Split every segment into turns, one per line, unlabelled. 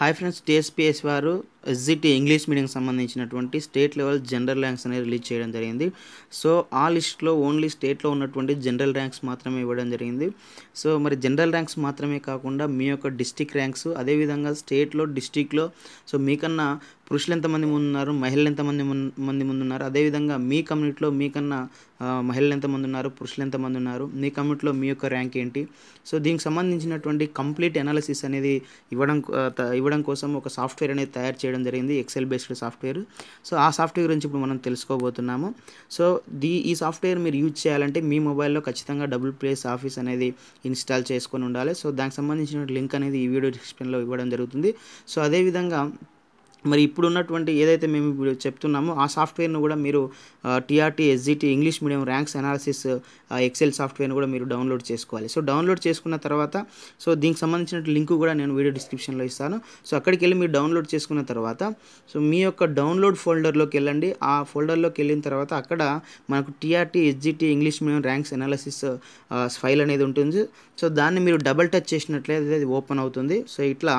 hi friends TSPS వారు SGT English మీడియంకి సంబంధించినటువంటి స్టేట్ లెవెల్ జనరల్ ర్యాంక్స్ అనేది రిలీజ్ చేయడం జరిగింది సో ఆ లిస్ట్లో ఓన్లీ స్టేట్లో ఉన్నటువంటి జనరల్ ర్యాంక్స్ మాత్రమే ఇవ్వడం జరిగింది సో మరి జనరల్ ర్యాంక్స్ మాత్రమే కాకుండా మీ యొక్క డిస్టిక్ ర్యాంక్స్ అదేవిధంగా స్టేట్లో డిస్టిక్లో సో మీకన్నా పురుషులు ఎంతమంది ఉన్నారు మహిళలు ఎంతమంది మంది ముందు ఉన్నారు అదేవిధంగా మీ కమ్యూనిటీలో మీకన్నా మహిళలు ఎంతమంది ఉన్నారు పురుషులు ఎంతమంది ఉన్నారు మీ కమ్యూనిటీలో మీ యొక్క ర్యాంక్ ఏంటి సో దీనికి సంబంధించినటువంటి కంప్లీట్ అనాలిసిస్ అనేది ఇవ్వడం ఇవ్వడం కోసం ఒక సాఫ్ట్వేర్ అనేది తయారు చేయడం చేయడం జరిగింది ఎక్సెల్ బేస్డ్ సాఫ్ట్వేర్ సో ఆ సాఫ్ట్వేర్ గురించి ఇప్పుడు మనం తెలుసుకోబోతున్నాము సో దీ ఈ సాఫ్ట్వేర్ మీరు యూజ్ చేయాలంటే మీ మొబైల్లో ఖచ్చితంగా డబుల్ ప్లేస్ ఆఫీస్ అనేది ఇన్స్టాల్ చేసుకొని ఉండాలి సో దానికి సంబంధించిన లింక్ అనేది ఈ వీడియో డిస్క్రిప్షన్లో ఇవ్వడం జరుగుతుంది సో అదేవిధంగా మరి ఇప్పుడు ఉన్నటువంటి ఏదైతే మేము ఇప్పుడు చెప్తున్నామో ఆ సాఫ్ట్వేర్ను కూడా మీరు TRT SGT English medium ranks analysis excel సాఫ్ట్వేర్ను కూడా మీరు డౌన్లోడ్ చేసుకోవాలి సో డౌన్లోడ్ చేసుకున్న తర్వాత సో దీనికి సంబంధించిన లింక్ కూడా నేను వీడియో డిస్క్రిప్షన్లో ఇస్తాను సో అక్కడికి వెళ్ళి మీరు డౌన్లోడ్ చేసుకున్న తర్వాత సో మీ యొక్క డౌన్లోడ్ ఫోల్డర్లోకి వెళ్ళండి ఆ ఫోల్డర్లోకి వెళ్ళిన తర్వాత అక్కడ మనకు TRT SGT English medium ranks analysis file అనేది ఉంటుంది సో దాన్ని మీరు డబల్ టచ్ చేసినట్లయితే అది ఓపెన్ అవుతుంది సో ఇట్లా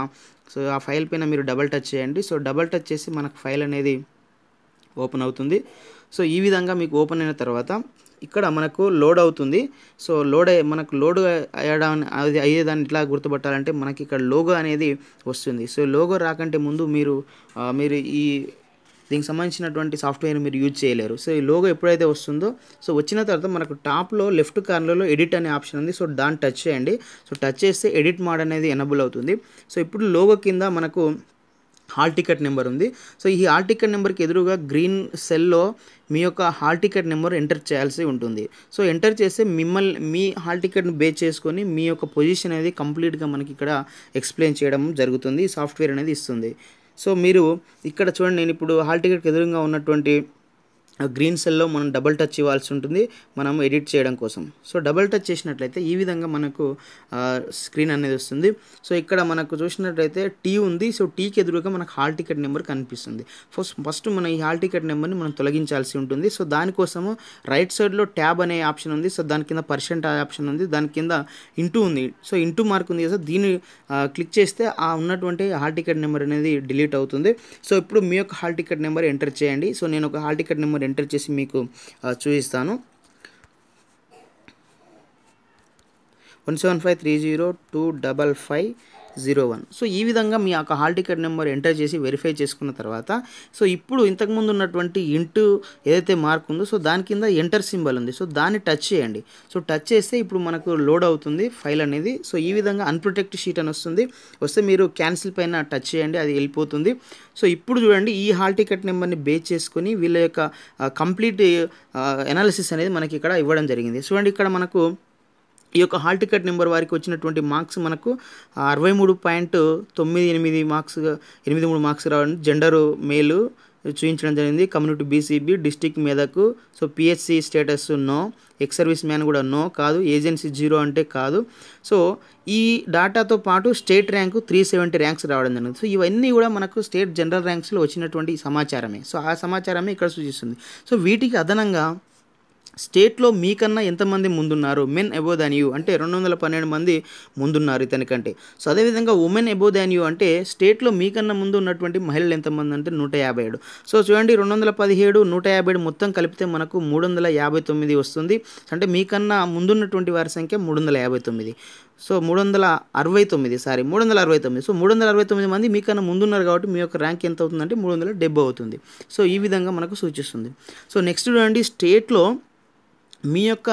సో ఆ ఫైల్ పైన మీరు డబల్ టచ్ చేయండి సో డబల్ టచ్ చేసి మనకు ఫైల్ అనేది ఓపెన్ అవుతుంది సో ఈ విధంగా మీకు ఓపెన్ అయిన తర్వాత ఇక్కడ మనకు లోడ్ అవుతుంది సో లోడ్ మనకు లోడ్ అయ్యడాన్ని అది అయ్యేదాన్ని ఇట్లా గుర్తుపట్టాలంటే మనకి ఇక్కడ లోగో అనేది వస్తుంది సో లోగో రాకంటే ముందు మీరు మీరు ఈ దీనికి సంబంధించినటువంటి సాఫ్ట్వేర్ మీరు యూజ్ చేయలేరు సో ఈ లోగో ఎప్పుడైతే వస్తుందో సో వచ్చిన తర్వాత మనకు టాప్లో లెఫ్ట్ కార్నర్లో ఎడిట్ అనే ఆప్షన్ ఉంది సో దాన్ని టచ్ చేయండి సో టచ్ చేస్తే ఎడిట్ మోడ్ అనేది ఎనబుల్ అవుతుంది సో ఇప్పుడు లోగో కింద మనకు హాల్ టికెట్ నెంబర్ ఉంది సో ఈ హాల్ టికెట్ నెంబర్కి ఎదురుగా గ్రీన్ సెల్లో మీ యొక్క హాల్ టికెట్ నెంబర్ ఎంటర్ చేయాల్సి ఉంటుంది సో ఎంటర్ చేస్తే మిమ్మల్ని మీ హాల్ టికెట్ను బేస్ చేసుకొని మీ యొక్క పొజిషన్ అనేది కంప్లీట్గా మనకి ఇక్కడ ఎక్స్ప్లెయిన్ చేయడం జరుగుతుంది సాఫ్ట్వేర్ అనేది ఇస్తుంది సో మీరు ఇక్కడ చూడండి నేను ఇప్పుడు హాల్ టికెట్కి ఎదురుగా ఉన్నటువంటి గ్రీన్ సెల్లో మనం డబుల్ టచ్ ఇవ్వాల్సి ఉంటుంది మనం ఎడిట్ చేయడం కోసం సో డబుల్ టచ్ చేసినట్లయితే ఈ విధంగా మనకు స్క్రీన్ అనేది వస్తుంది సో ఇక్కడ మనకు చూసినట్లయితే టీ ఉంది సో టీకి ఎదురుగా మనకు హాల్ టికెట్ నెంబర్ కనిపిస్తుంది ఫస్ట్ ఫస్ట్ మనం ఈ హాల్ టికెట్ నెంబర్ని మనం తొలగించాల్సి ఉంటుంది సో దానికోసము రైట్ సైడ్లో ట్యాబ్ అనే ఆప్షన్ ఉంది సో దాని కింద పర్సెంట్ ఆప్షన్ ఉంది దాని కింద ఇంటూ ఉంది సో ఇంటూ మార్క్ ఉంది కదా దీన్ని క్లిక్ చేస్తే ఆ ఉన్నటువంటి హాల్ టికెట్ నెంబర్ అనేది డిలీట్ అవుతుంది సో ఇప్పుడు మీ యొక్క హాల్ టికెట్ నెంబర్ ఎంటర్ చేయండి సో నేను ఒక హాల్ టికెట్ నెంబర్ ఎంటర్ చేసి మీకు చూపిస్తాను one seven five three zero two double five zero one so ఈ విధంగా మీ యొక్క హాల్ టికెట్ నెంబర్ ఎంటర్ చేసి వెరిఫై చేసుకున్న తర్వాత సో ఇప్పుడు ఇంతకుముందు ఉన్నటువంటి ఇంటు ఏదైతే మార్క్ ఉందో సో దాని కింద ఎంటర్ సింబల్ ఉంది సో దాన్ని టచ్ చేయండి సో టచ్ చేస్తే ఇప్పుడు మనకు లోడ్ అవుతుంది ఫైల్ అనేది సో ఈ విధంగా అన్ప్రొటెక్ట్ షీట్ అని వస్తుంది వస్తే మీరు క్యాన్సిల్ పైన టచ్ చేయండి అది వెళ్ళిపోతుంది సో ఇప్పుడు చూడండి ఈ హాల్ టికెట్ నెంబర్ని బేస్ చేసుకొని వీళ్ళ యొక్క కంప్లీట్ ఎనాలిసిస్ అనేది మనకి ఇక్కడ ఇవ్వడం జరిగింది చూడండి ఇక్కడ మనకు ఈ యొక్క హాల్ టికెట్ నెంబర్ వారికి వచ్చినటువంటి మార్క్స్ మనకు అరవై మూడు పాయింట్ తొమ్మిది ఎనిమిది మార్క్స్ ఎనిమిది మూడు మార్క్స్ రావడం జెండరు మేలు చూపించడం జరిగింది కమ్యూనిటీ బీసీబీ డిస్టిక్ మీదకు so PHC status no ex service man కూడా నో కాదు ఏజెన్సీ జీరో అంటే కాదు సో ఈ డాటాతో పాటు state rank three seventy ranks రావడం జరిగింది సో ఇవన్నీ కూడా మనకు స్టేట్ జనరల్ ర్యాంక్స్లో వచ్చినటువంటి సమాచారమే సో ఆ సమాచారమే ఇక్కడ సూచిస్తుంది సో వీటికి అదనంగా స్టేట్లో మీకన్నా ఎంతమంది ముందున్నారు మెన్ అబో దాన్ యూ అంటే రెండు వందల పన్నెండు మంది ముందున్నారు ఇతనికంటే సో అదేవిధంగా ఉమెన్ అబో దాన్ యూ అంటే స్టేట్లో మీకన్నా ముందు ఉన్నటువంటి మహిళలు ఎంతమంది అంటే నూట యాభై ఏడు సో చూడండి రెండు వందల పదిహేడు నూట యాభై ఏడు మొత్తం కలిపితే మనకు మూడు వందల యాభై తొమ్మిది వస్తుంది అంటే మీకన్నా ముందున్నటువంటి వారి సంఖ్య మూడు వందల యాభై తొమ్మిది సో మూడు వందల అరవై తొమ్మిది సారీ మూడు వందల అరవై తొమ్మిది సో మూడు వందల అరవై తొమ్మిది మంది మీకన్నా ముందున్నారు కాబట్టి మీ యొక్క ర్యాంక్ ఎంత అవుతుందంటే మూడు వందల డెబ్బై అవుతుంది సో ఈ విధంగా మనకు సూచిస్తుంది సో నెక్స్ట్ చూడండి స్టేట్లో మీ యొక్క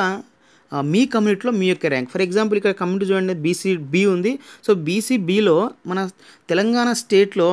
మీ కమ్యూనిటీలో మీ యొక్క ర్యాంక్ ఫర్ ఎగ్జాంపుల్ ఇక్కడ కమ్యూనిటీ చూడండి బీసీ బి ఉంది సో బీసీ మన తెలంగాణ స్టేట్లో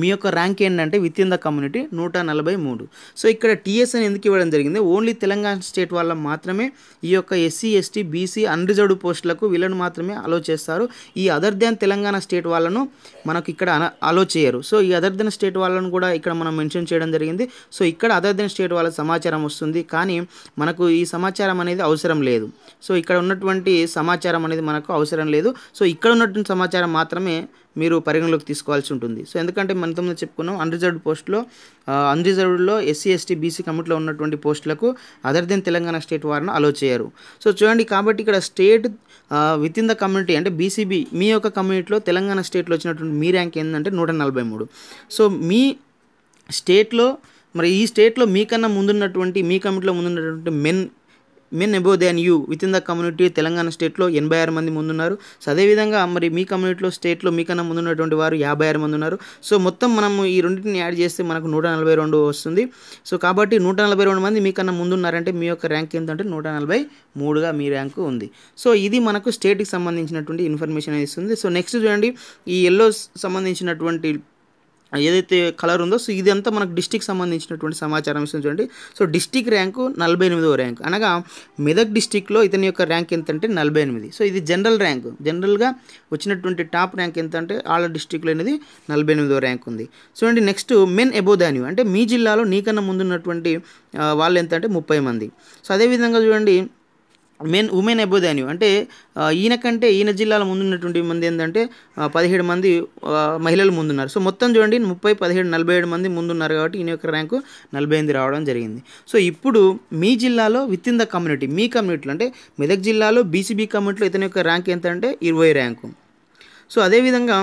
మీ యొక్క ర్యాంక్ ఏంటంటే విత్ ఇన్ ద కమ్యూనిటీ నూట నలభై మూడు సో ఇక్కడ టీఎస్ అని ఎందుకు ఇవ్వడం జరిగింది ఓన్లీ తెలంగాణ స్టేట్ వాళ్ళ మాత్రమే ఈ యొక్క ఎస్సీ ఎస్టీ బీసీ అన్రిజర్వ్డ్ పోస్టులకు వీళ్ళను మాత్రమే అలో చేస్తారు ఈ అదర్ దెన్ తెలంగాణ స్టేట్ వాళ్ళను మనకు ఇక్కడ అలో చేయరు సో ఈ అదర్ దెన్ స్టేట్ వాళ్ళను కూడా ఇక్కడ మనం మెన్షన్ చేయడం జరిగింది సో ఇక్కడ అదర్ దెన్ స్టేట్ వాళ్ళ సమాచారం వస్తుంది కానీ మనకు ఈ సమాచారం అనేది అవసరం లేదు సో ఇక్కడ ఉన్నటువంటి సమాచారం అనేది మనకు అవసరం లేదు సో ఇక్కడ ఉన్నటువంటి సమాచారం మాత్రమే మీరు పరిగణలోకి తీసుకోవాల్సి ఉంటుంది సో ఎందుకంటే మన తొమ్మిది చెప్పుకున్నాం అన్రిజర్వ్డ్ పోస్టులో అన్రిజర్వ్డ్లో ఎస్సీ ఎస్టీ బీసీ కమిటీలో ఉన్నటువంటి పోస్టులకు అదర్ దెన్ తెలంగాణ స్టేట్ వారిని అలో చేయరు సో చూడండి కాబట్టి ఇక్కడ state within the community అంటే బీసీబీ మీ యొక్క కమ్యూనిటీలో తెలంగాణ స్టేట్లో వచ్చినటువంటి మీ ర్యాంక్ ఏంటంటే నూట నలభై మూడు సో మీ స్టేట్లో మరి ఈ స్టేట్లో మీకన్నా ముందున్నటువంటి మీ కమిటీలో ముందున్నటువంటి men men above than you within the community Telangana స్టేట్లో ఎనభై ఆరు మంది ముందున్నారు సో అదేవిధంగా మరి మీ కమ్యూనిటీలో స్టేట్లో మీకన్నా ముందున్నటువంటి వారు యాభై ఆరు మంది ఉన్నారు సో మొత్తం మనము ఈ రెండింటిని యాడ్ చేస్తే మనకు నూట నలభై రెండు వస్తుంది సో కాబట్టి నూట నలభై రెండు మంది మీకన్నా ముందున్నారంటే మీ యొక్క ర్యాంక్ ఏంటంటే నూట నలభై మూడుగా మీ ర్యాంకు ఉంది సో ఇది మనకు స్టేట్కి సంబంధించినటువంటి ఇన్ఫర్మేషన్ అనేది ఇస్తుంది సో నెక్స్ట్ చూడండి ఈ ఎల్లో సంబంధించినటువంటి ఏదైతే కలర్ ఉందో సో ఇదంతా మనకు డిస్టిక్ సంబంధించినటువంటి సమాచారం ఇస్తుంది చూడండి సో డిస్టిక్ ర్యాంకు నలభై ఎనిమిదవ ర్యాంక్ అనగా మెదక్ డిస్టిక్లో ఇతని యొక్క ర్యాంక్ ఎంత అంటే నలభై ఎనిమిది సో ఇది జనరల్ ర్యాంక్ జనరల్గా వచ్చినటువంటి టాప్ ర్యాంక్ ఎంత అంటే ఆళ్ళ డిస్టిక్లో అనేది నలభై ఎనిమిదవ ర్యాంక్ ఉంది సో అండి నెక్స్ట్ మెన్ అబోవ్ దాన్ అంటే మీ జిల్లాలో నీకన్నా ముందున్నటువంటి వాళ్ళు ఎంత అంటే ముప్పై మంది సో అదేవిధంగా చూడండి మెన్ ఉమెన్ అబో దాన్ అంటే ఈయన కంటే ఈయన జిల్లాలో ముందున్నటువంటి మంది ఏంటంటే పదిహేడు మంది మహిళలు ముందున్నారు సో మొత్తం చూడండి ముప్పై పదిహేడు నలభై ఏడు మంది ముందున్నారు కాబట్టి ఈయన యొక్క ర్యాంకు నలభై ఎనిమిది రావడం జరిగింది సో ఇప్పుడు మీ జిల్లాలో విత్ ఇన్ ద కమ్యూనిటీ మీ కమ్యూనిటీలో అంటే మెదక్ జిల్లాలో బీసీబీ కమ్యూనిటీలో ఇతని యొక్క ర్యాంక్ ఎంత అంటే ఇరవై ర్యాంకు సో అదేవిధంగా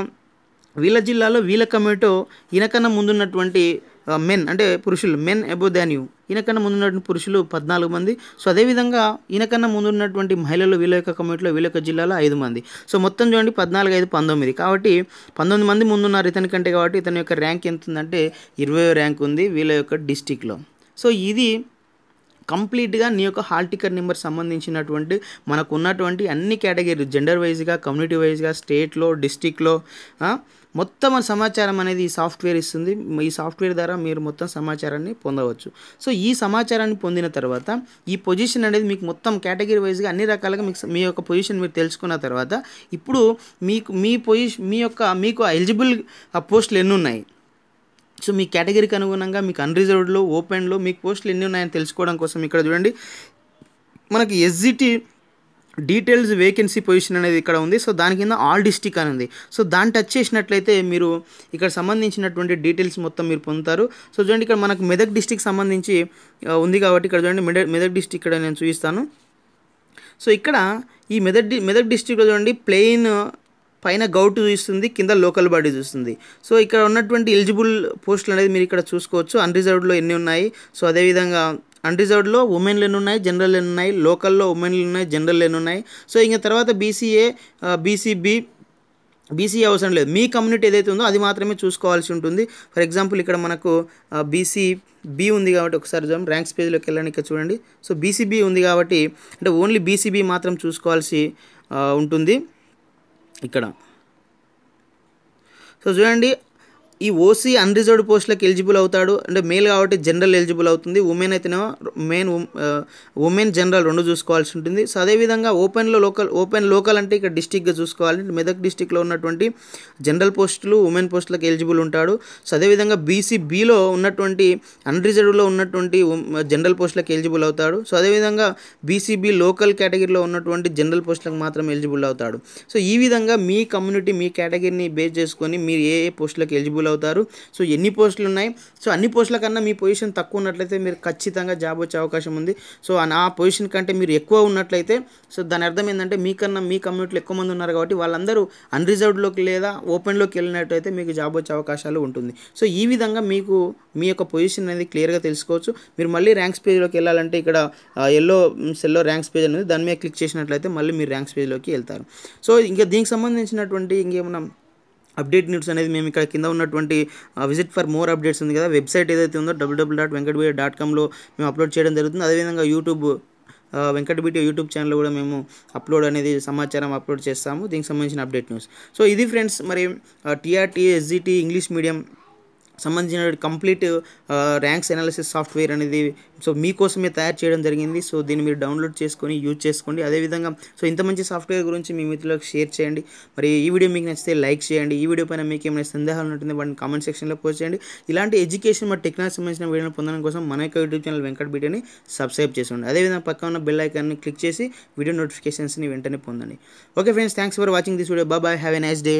వీళ్ళ జిల్లాలో వీళ్ళ కమ్యూనిటీ ఈయనకన్నా ముందున్నటువంటి మెన్ అంటే పురుషులు మెన్ అబో దాన్ యూ ఈయనకన్నా ముందున్నటువంటి పురుషులు పద్నాలుగు మంది సో అదేవిధంగా ఈయనకన్నా ముందున్నటువంటి మహిళలు వీళ్ళ యొక్క కమ్యూనిటీలో వీళ్ళ యొక్క జిల్లాలో ఐదు మంది సో మొత్తం చూడండి పద్నాలుగు ఐదు పంతొమ్మిది కాబట్టి పంతొమ్మిది మంది ముందున్నారు ఇతని కంటే కాబట్టి ఇతని యొక్క ర్యాంక్ ఎంత ఉందంటే ఇరవై ర్యాంక్ ఉంది వీళ్ళ యొక్క డిస్టిక్లో సో ఇది కంప్లీట్గా నీ యొక్క హాల్ టికెట్ నెంబర్ సంబంధించినటువంటి మనకు ఉన్నటువంటి అన్ని కేటగిరీలు జెండర్ వైజ్గా కమ్యూనిటీ వైజ్గా స్టేట్లో డిస్టిక్లో మొత్తం సమాచారం అనేది ఈ సాఫ్ట్వేర్ ఇస్తుంది ఈ సాఫ్ట్వేర్ ద్వారా మీరు మొత్తం సమాచారాన్ని పొందవచ్చు సో ఈ సమాచారాన్ని పొందిన తర్వాత ఈ పొజిషన్ అనేది మీకు మొత్తం కేటగిరీ వైజ్గా అన్ని రకాలుగా మీకు మీ యొక్క పొజిషన్ మీరు తెలుసుకున్న తర్వాత ఇప్పుడు మీకు మీ పొజిషన్ మీ యొక్క మీకు ఎలిజిబుల్ పోస్టులు ఎన్ని ఉన్నాయి సో మీ కేటగిరీకి అనుగుణంగా మీకు అన్రిజర్వ్డ్లో ఓపెన్లో మీకు పోస్టులు ఎన్ని ఉన్నాయని తెలుసుకోవడం కోసం ఇక్కడ చూడండి మనకి ఎస్జిటి డీటెయిల్స్ వేకెన్సీ పొజిషన్ అనేది ఇక్కడ ఉంది సో దాని కింద ఆల్ డిస్టిక్ అని ఉంది సో దాన్ని టచ్ చేసినట్లయితే మీరు ఇక్కడ సంబంధించినటువంటి డీటెయిల్స్ మొత్తం మీరు పొందుతారు సో చూడండి ఇక్కడ మనకు మెదక్ డిస్టిక్ సంబంధించి ఉంది కాబట్టి ఇక్కడ చూడండి మెదక్ మెదక్ డిస్టిక్ ఇక్కడ నేను చూపిస్తాను సో ఇక్కడ ఈ మెదక్ మెదక్ డిస్టిక్లో చూడండి ప్లెయిన్ పైన గౌట్ చూస్తుంది కింద లోకల్ బాడీ చూస్తుంది సో ఇక్కడ ఉన్నటువంటి ఎలిజిబుల్ పోస్టులు అనేది మీరు ఇక్కడ చూసుకోవచ్చు అన్రిజర్వ్డ్లో ఎన్ని ఉన్నాయి సో అదేవిధంగా అన్రిజర్వ్డ్లో ఉమెన్లు ఎన్ని ఉన్నాయి జనరల్ ఎన్ని ఉన్నాయి లోకల్లో ఉమెన్లు ఉన్నాయి జనరల్ ఎన్ని ఉన్నాయి సో ఇంకా తర్వాత బీసీఏ బీసీబీ బీసీ అవసరం లేదు మీ కమ్యూనిటీ ఏదైతే ఉందో అది మాత్రమే చూసుకోవాల్సి ఉంటుంది ఫర్ ఎగ్జాంపుల్ ఇక్కడ మనకు బీసీ బి ఉంది కాబట్టి ఒకసారి చూడండి ర్యాంక్స్ పేజ్లోకి వెళ్ళడానికి ఇక్కడ చూడండి సో బీసీబీ ఉంది కాబట్టి అంటే ఓన్లీ బీసీబీ మాత్రం చూసుకోవాల్సి ఉంటుంది ఇక్కడ సో చూడండి ఈ ఓసీ అన్రిజర్వ్డ్ పోస్టులకు ఎలిజిబుల్ అవుతాడు అంటే మేల్ కాబట్టి జనరల్ ఎలిజిబుల్ అవుతుంది ఉమెన్ అయితేనేమో మెయిన్ ఉమెన్ జనరల్ రెండు చూసుకోవాల్సి ఉంటుంది సో అదేవిధంగా ఓపెన్లో లోకల్ ఓపెన్ లోకల్ అంటే ఇక్కడ డిస్టిక్గా చూసుకోవాలి మెదక్ డిస్టిక్లో ఉన్నటువంటి జనరల్ పోస్టులు ఉమెన్ పోస్టులకు ఎలిజిబుల్ ఉంటాడు సో అదేవిధంగా బీసీ బీలో ఉన్నటువంటి అన్రిజర్వ్డ్లో ఉన్నటువంటి జనరల్ పోస్టులకు ఎలిజిబుల్ అవుతాడు సో అదేవిధంగా బీసీబీ లోకల్ కేటగిరీలో ఉన్నటువంటి జనరల్ పోస్టులకు మాత్రం ఎలిజిబుల్ అవుతాడు సో ఈ విధంగా మీ కమ్యూనిటీ మీ కేటగిరీని బేస్ చేసుకొని మీరు ఏ ఏ పోస్టులకు ఎలిజిబుల్ అవుతారు సో ఎన్ని పోస్టులు ఉన్నాయి సో అన్ని పోస్టుల కన్నా మీ పొజిషన్ తక్కువ ఉన్నట్లయితే మీరు ఖచ్చితంగా జాబ్ వచ్చే అవకాశం ఉంది సో ఆ పొజిషన్ కంటే మీరు ఎక్కువ ఉన్నట్లయితే సో దాని అర్థం ఏంటంటే మీకన్నా మీ కమ్యూనిటీలో ఎక్కువ మంది ఉన్నారు కాబట్టి వాళ్ళందరూ అన్రిజర్వ్డ్లోకి లేదా ఓపెన్లోకి వెళ్ళినట్టయితే మీకు జాబ్ వచ్చే అవకాశాలు ఉంటుంది సో ఈ విధంగా మీకు మీ యొక్క పొజిషన్ అనేది క్లియర్గా తెలుసుకోవచ్చు మీరు మళ్ళీ ర్యాంక్స్ పేజ్లోకి వెళ్ళాలంటే ఇక్కడ ఎల్లో సెల్లో ర్యాంక్స్ పేజ్ అనేది దాని మీద క్లిక్ చేసినట్లయితే మళ్ళీ మీరు ర్యాంక్స్ పేజ్లోకి వెళ్తారు సో ఇంకా దీనికి సంబంధించినటువంటి ఇంకేమైనా అప్డేట్ న్యూస్ అనేది మేము ఇక్కడ కింద ఉన్నటువంటి విజిట్ ఫర్ మోర్ అప్డేట్స్ ఉంది కదా వెబ్సైట్ ఏదైతే ఉందో డబ్ల్యూడబ్ల్యూ డాట్ వెంకటబీడి డాట్ కామ్లో మేము అప్లోడ్ చేయడం జరుగుతుంది అదేవిధంగా యూట్యూబ్ వెంకటబీటి యూట్యూబ్ ఛానల్ కూడా మేము అప్లోడ్ అనేది సమాచారం అప్లోడ్ చేస్తాము దీనికి సంబంధించిన అప్డేట్ న్యూస్ సో ఇది ఫ్రెండ్స్ మరి టీఆర్టీ ఎస్జిటి ఇంగ్లీష్ మీడియం సంబంధించిన కంప్లీట్ ర్యాంక్స్ అనాలిసిస్ సాఫ్ట్వేర్ అనేది సో మీకోసమే తయారు చేయడం జరిగింది సో దీన్ని మీరు డౌన్లోడ్ చేసుకొని యూజ్ చేసుకోండి అదేవిధంగా సో ఇంత మంచి సాఫ్ట్వేర్ గురించి మీ మిత్రులకు షేర్ చేయండి మరి ఈ వీడియో మీకు నచ్చితే లైక్ చేయండి ఈ వీడియో పైన మీకు ఏమైనా సందేహాలు ఉంటుంది వాటిని కామెంట్ సెక్షన్లో పోస్ట్ చేయండి ఇలాంటి ఎడ్యుకేషన్ మరి టెక్నాలజీ సంబంధించిన వీడియోని పొందడం కోసం మన యొక్క యూట్యూబ్ ఛానల్ వెంకట్ బీటని సబ్స్క్రైబ్ చేసుకోండి అదేవిధంగా పక్క ఉన్న బెల్ ఐకాన్ని క్లిక్ చేసి వీడియో నోటిఫికేషన్స్ని వెంటనే పొందండి okay friends thanks for watching this video bye have a nice day